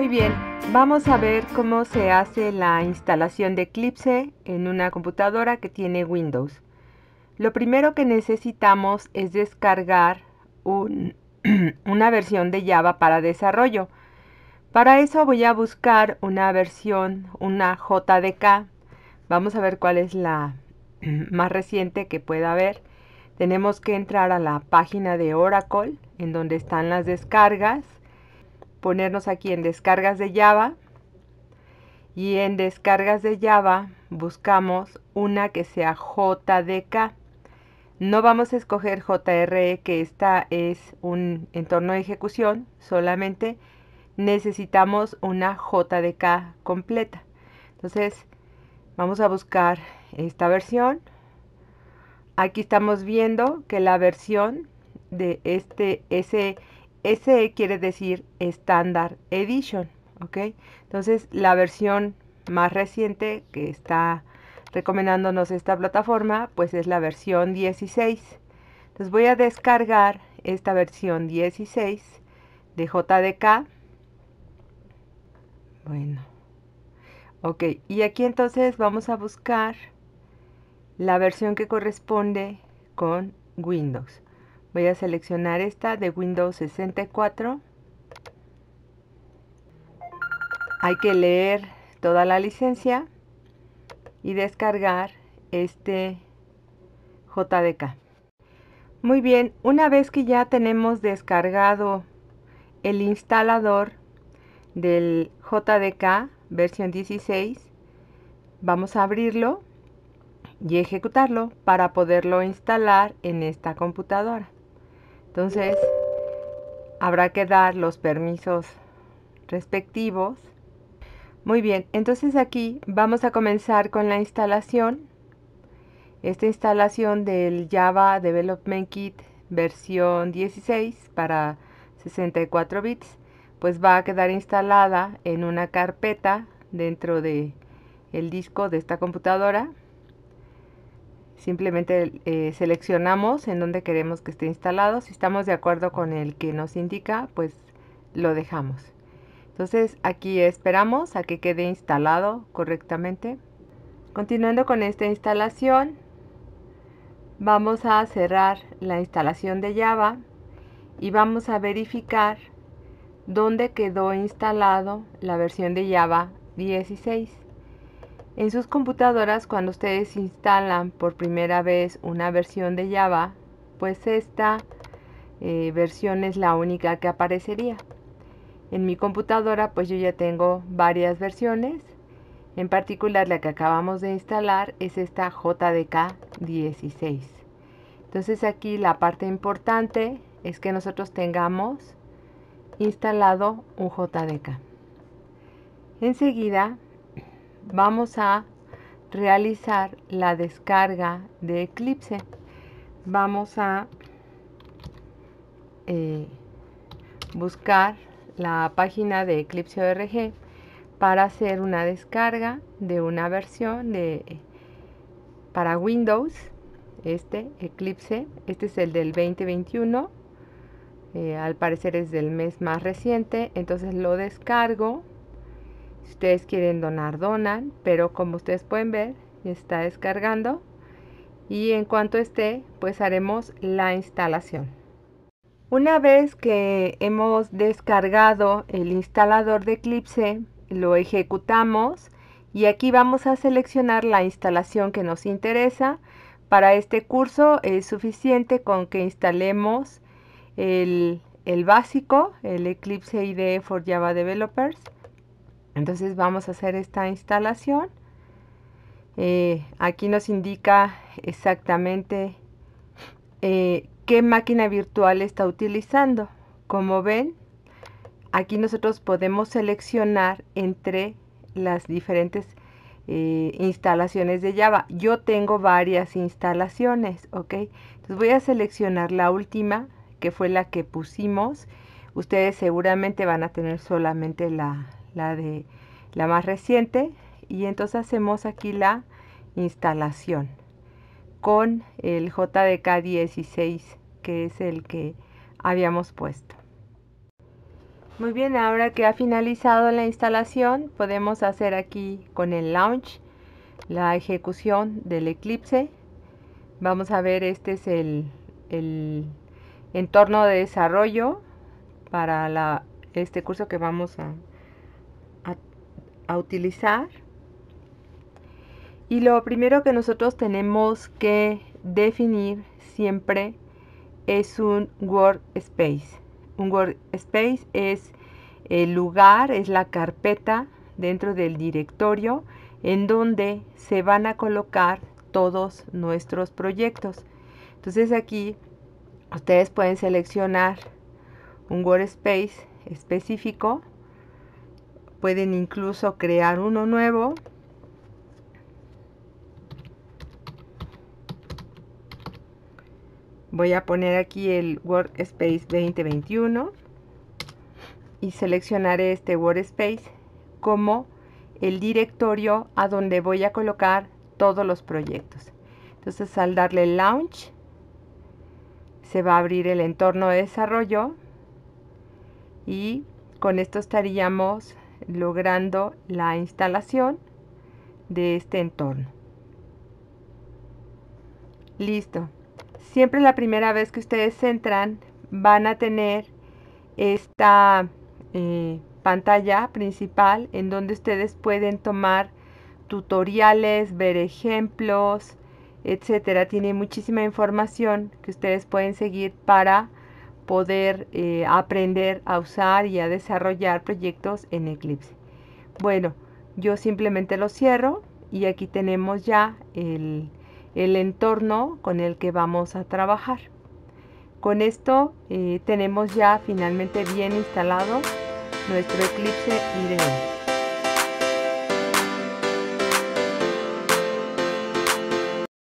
Muy bien, vamos a ver cómo se hace la instalación de Eclipse en una computadora que tiene Windows. Lo primero que necesitamos es descargar una versión de Java para desarrollo. Para eso voy a buscar una versión, una JDK. Vamos a ver cuál es la más reciente que pueda haber. Tenemos que entrar a la página de Oracle, en donde están las descargas ponernos aquí en descargas de Java y en descargas de Java buscamos una que sea JDK. No vamos a escoger JRE, que esta es un entorno de ejecución, solamente necesitamos una JDK completa. Entonces, vamos a buscar esta versión. Aquí estamos viendo que la versión de este, ese SE quiere decir Standard Edition, ¿ok? Entonces la versión más reciente que está recomendándonos esta plataforma, pues es la versión 16. Entonces voy a descargar esta versión 16 de JDK. Bueno. Ok, y aquí entonces vamos a buscar la versión que corresponde con Windows. Voy a seleccionar esta de Windows 64. Hay que leer toda la licencia y descargar este JDK. Muy bien, una vez que ya tenemos descargado el instalador del JDK versión 16, vamos a abrirlo y ejecutarlo para poderlo instalar en esta computadora. Entonces, habrá que dar los permisos respectivos. Muy bien, entonces aquí vamos a comenzar con la instalación. Esta instalación del Java Development Kit versión 16 para 64 bits, pues va a quedar instalada en una carpeta dentro de disco de esta computadora Simplemente eh, seleccionamos en donde queremos que esté instalado. Si estamos de acuerdo con el que nos indica, pues lo dejamos. Entonces aquí esperamos a que quede instalado correctamente. Continuando con esta instalación, vamos a cerrar la instalación de Java y vamos a verificar dónde quedó instalado la versión de Java 16. En sus computadoras, cuando ustedes instalan por primera vez una versión de Java, pues esta eh, versión es la única que aparecería. En mi computadora, pues yo ya tengo varias versiones. En particular, la que acabamos de instalar es esta JDK 16. Entonces aquí la parte importante es que nosotros tengamos instalado un JDK. Enseguida vamos a realizar la descarga de Eclipse. Vamos a eh, buscar la página de Eclipse ORG para hacer una descarga de una versión de para Windows, este Eclipse, este es el del 2021, eh, al parecer es del mes más reciente, entonces lo descargo si ustedes quieren donar, donan, pero como ustedes pueden ver, está descargando y en cuanto esté, pues haremos la instalación. Una vez que hemos descargado el instalador de Eclipse, lo ejecutamos y aquí vamos a seleccionar la instalación que nos interesa. Para este curso es suficiente con que instalemos el, el básico, el Eclipse IDE for Java Developers. Entonces vamos a hacer esta instalación. Eh, aquí nos indica exactamente eh, qué máquina virtual está utilizando. Como ven, aquí nosotros podemos seleccionar entre las diferentes eh, instalaciones de Java. Yo tengo varias instalaciones, ¿ok? Entonces voy a seleccionar la última, que fue la que pusimos. Ustedes seguramente van a tener solamente la, la de la más reciente y entonces hacemos aquí la instalación con el JDK 16 que es el que habíamos puesto muy bien ahora que ha finalizado la instalación podemos hacer aquí con el launch la ejecución del eclipse vamos a ver este es el, entorno de desarrollo para este curso que vamos a utilizar. Y lo primero que nosotros tenemos que definir siempre es un workspace. Un workspace es el lugar, es la carpeta dentro del directorio en donde se van a colocar todos nuestros proyectos. Entonces aquí ustedes pueden seleccionar un workspace específico Pueden incluso crear uno nuevo. Voy a poner aquí el Workspace 2021 y seleccionaré este Workspace como el directorio a donde voy a colocar todos los proyectos. Entonces al darle Launch se va a abrir el entorno de desarrollo y con esto estaríamos logrando la instalación de este entorno. Listo. Siempre la primera vez que ustedes entran van a tener esta eh, pantalla principal en donde ustedes pueden tomar tutoriales, ver ejemplos, etcétera. Tiene muchísima información que ustedes pueden seguir para poder eh, aprender a usar y a desarrollar proyectos en Eclipse. Bueno, yo simplemente lo cierro y aquí tenemos ya el, el entorno con el que vamos a trabajar. Con esto eh, tenemos ya finalmente bien instalado nuestro Eclipse IDE.